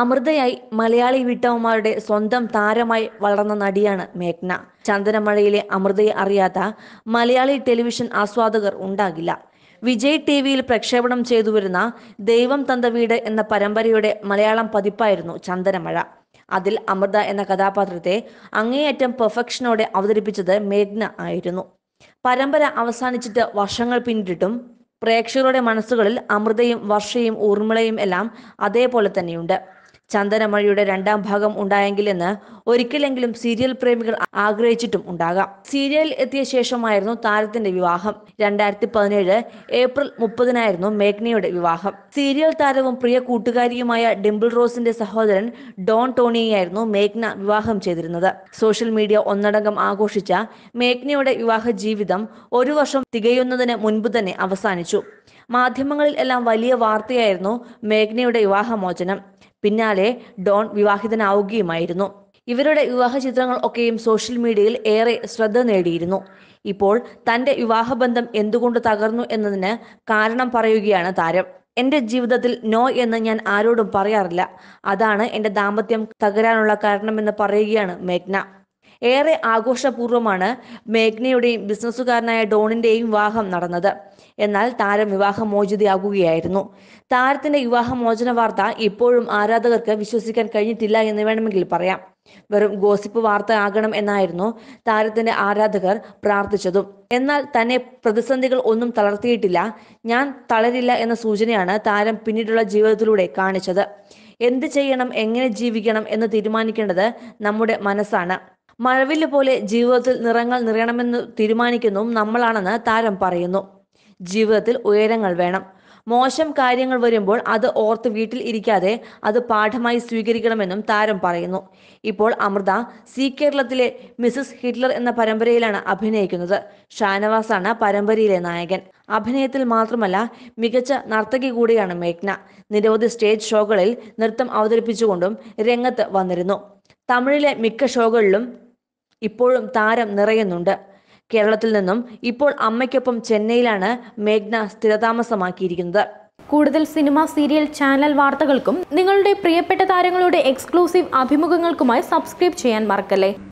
അമൃതയായി മലയാളി വീട്ടമ്മമാരുടെ സ്വന്തം താരമായി വളർന്ന നടിയാണ് മേഘ്ന ചന്ദനമഴയിലെ അമൃതയെ അറിയാത്ത മലയാളി ടെലിവിഷൻ ആസ്വാദകർ ഉണ്ടാകില്ല വിജയ് ടി വിയിൽ പ്രക്ഷേപണം ചെയ്തു വരുന്ന ദൈവം തന്ത വീട് എന്ന പരമ്പരയുടെ മലയാളം പതിപ്പായിരുന്നു ചന്ദനമഴ അതിൽ അമൃത എന്ന കഥാപാത്രത്തെ അങ്ങേയറ്റം പെർഫെക്ഷനോടെ അവതരിപ്പിച്ചത് മേഘ്ന ആയിരുന്നു പരമ്പര അവസാനിച്ചിട്ട് വർഷങ്ങൾ പിന്നിട്ടിട്ടും പ്രേക്ഷകരുടെ മനസ്സുകളിൽ അമൃതയും വർഷയും ഊർമിളയും എല്ലാം അതേപോലെ തന്നെയുണ്ട് ചന്ദനമഴയുടെ രണ്ടാം ഭാഗം ഉണ്ടായെങ്കിലെന്ന് ഒരിക്കലെങ്കിലും സീരിയൽ പ്രേമികൾ ആഗ്രഹിച്ചിട്ടും ഉണ്ടാകാം സീരിയൽ എത്തിയ ശേഷമായിരുന്നു താരത്തിന്റെ വിവാഹം രണ്ടായിരത്തി പതിനേഴ് ഏപ്രിൽ മുപ്പതിനായിരുന്നു മേഘ്നയുടെ വിവാഹം സീരിയൽ താരവും പ്രിയ കൂട്ടുകാരിയുമായ ഡിംപിൾ റോസിന്റെ സഹോദരൻ ഡോൺ ടോണിയായിരുന്നു മേഘ്ന വിവാഹം ചെയ്തിരുന്നത് സോഷ്യൽ മീഡിയ ഒന്നടങ്കം ആഘോഷിച്ച മേഘ്നയുടെ വിവാഹ ജീവിതം ഒരു വർഷം തികയുന്നതിന് മുൻപ് തന്നെ അവസാനിച്ചു മാധ്യമങ്ങളിൽ എല്ലാം വലിയ വാർത്തയായിരുന്നു മേഘ്നയുടെ വിവാഹമോചനം പിന്നാലെ ഡോൺ വിവാഹിതനാവുകയുമായിരുന്നു ഇവരുടെ വിവാഹ ചിത്രങ്ങൾ ഒക്കെയും സോഷ്യൽ മീഡിയയിൽ ഏറെ ശ്രദ്ധ നേടിയിരുന്നു ഇപ്പോൾ തന്റെ വിവാഹബന്ധം എന്തുകൊണ്ട് തകർന്നു എന്നതിന് കാരണം പറയുകയാണ് താരം എൻ്റെ ജീവിതത്തിൽ നോ എന്ന് ഞാൻ ആരോടും പറയാറില്ല അതാണ് എൻ്റെ ദാമ്പത്യം തകരാനുള്ള കാരണമെന്ന് പറയുകയാണ് മേഘ്ന ഏറെ ആഘോഷപൂർവ്വമാണ് മേഘ്നയുടെയും ബിസിനസ്സുകാരനായ ഡോണിന്റെയും വിവാഹം നടന്നത് എന്നാൽ താരം വിവാഹമോചിതയാകുകയായിരുന്നു താരത്തിന്റെ വിവാഹമോചന വാർത്ത ഇപ്പോഴും ആരാധകർക്ക് വിശ്വസിക്കാൻ കഴിഞ്ഞിട്ടില്ല എന്ന് വേണമെങ്കിൽ പറയാം വെറും ഗോസിപ്പ് വാർത്ത ആകണം എന്നായിരുന്നു താരത്തിന്റെ ആരാധകർ പ്രാർത്ഥിച്ചതും എന്നാൽ തന്നെ പ്രതിസന്ധികൾ ഒന്നും തളർത്തിയിട്ടില്ല ഞാൻ തളരില്ല എന്ന സൂചനയാണ് താരം പിന്നീടുള്ള ജീവിതത്തിലൂടെ കാണിച്ചത് എന്ത് ചെയ്യണം എങ്ങനെ ജീവിക്കണം എന്ന് തീരുമാനിക്കേണ്ടത് നമ്മുടെ മനസ്സാണ് മഴവില് പോലെ ജീവിതത്തിൽ നിറങ്ങൾ നിറയണമെന്ന് തീരുമാനിക്കുന്നതും നമ്മളാണെന്ന് താരം പറയുന്നു ജീവിതത്തിൽ ഉയരങ്ങൾ വേണം മോശം കാര്യങ്ങൾ വരുമ്പോൾ അത് ഓർത്ത് വീട്ടിൽ ഇരിക്കാതെ അത് പാഠമായി സ്വീകരിക്കണമെന്നും താരം പറയുന്നു ഇപ്പോൾ അമൃത സി കേരളത്തിലെ മിസസ് ഹിറ്റ്ലർ എന്ന പരമ്പരയിലാണ് അഭിനയിക്കുന്നത് ഷാനവാസാണ് പരമ്പരയിലെ നായകൻ അഭിനയത്തിൽ മാത്രമല്ല മികച്ച നർത്തകി കൂടിയാണ് മേഘ്ന നിരവധി സ്റ്റേജ് ഷോകളിൽ നൃത്തം അവതരിപ്പിച്ചുകൊണ്ടും രംഗത്ത് വന്നിരുന്നു തമിഴിലെ മിക്ക ഷോകളിലും ഇപ്പോഴും താരം നിറയുന്നുണ്ട് കേരളത്തിൽ നിന്നും ഇപ്പോൾ അമ്മയ്ക്കൊപ്പം ചെന്നൈയിലാണ് മേഘ്ന സ്ഥിരതാമസമാക്കിയിരിക്കുന്നത് കൂടുതൽ സിനിമ സീരിയൽ ചാനൽ വാർത്തകൾക്കും നിങ്ങളുടെ പ്രിയപ്പെട്ട താരങ്ങളുടെ എക്സ്ക്ലൂസീവ് അഭിമുഖങ്ങൾക്കുമായി സബ്സ്ക്രൈബ് ചെയ്യാൻ മറക്കല്ലേ